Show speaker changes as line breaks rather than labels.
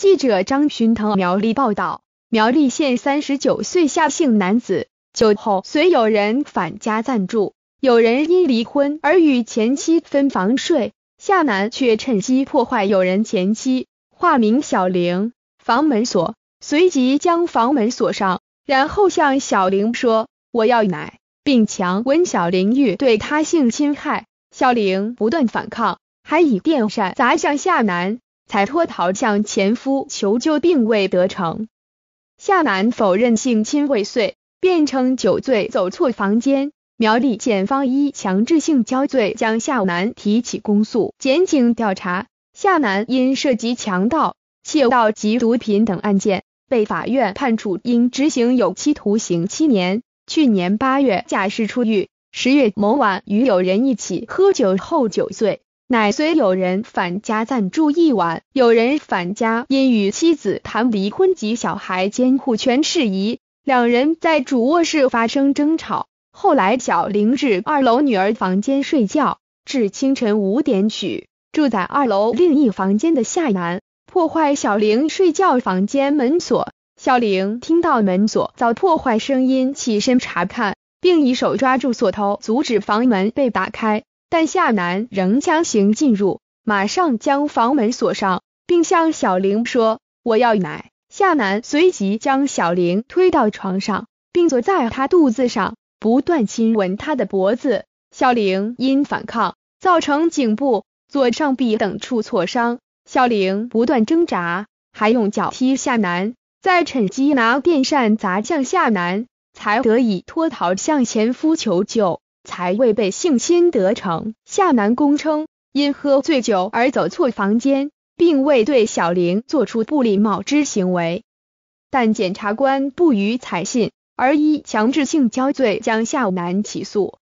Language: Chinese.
记者张寻腾苗栗报道：苗栗县三十九岁夏姓男子酒后随友人返家暂住，有人因离婚而与前妻分房睡，夏男却趁机破坏友人前妻化名小玲房门锁，随即将房门锁上，然后向小玲说：“我要奶”，并强吻小玲欲对他性侵害，小玲不断反抗，还以电扇砸向夏楠。才脱逃向前夫求救，并未得逞。夏楠否认性侵未遂，辩称酒醉走错房间。苗栗检方依强制性交罪将夏楠提起公诉。检警调查，夏楠因涉及强盗、窃盗及毒品等案件，被法院判处应执行有期徒刑七年。去年八月假释出狱，十月某晚与友人一起喝酒后酒醉。乃虽有人返家暂住一晚，有人返家因与妻子谈离婚及小孩监护权事宜，两人在主卧室发生争吵。后来小玲至二楼女儿房间睡觉，至清晨五点许，住在二楼另一房间的夏男破坏小玲睡觉房间门锁，小玲听到门锁遭破坏声音，起身查看，并以手抓住锁头阻止房门被打开。但夏楠仍强行进入，马上将房门锁上，并向小玲说：“我要奶。”夏楠随即将小玲推到床上，并坐在她肚子上，不断亲吻她的脖子。小玲因反抗，造成颈部、左上臂等处挫伤。小玲不断挣扎，还用脚踢夏楠，再趁机拿电扇砸向夏楠，才得以脱逃，向前夫求救。才未被性侵得逞，夏南公称因喝醉酒而走错房间，并未对小玲做出不礼貌之行为，但检察官不予采信，而依强制性交罪将夏南起诉。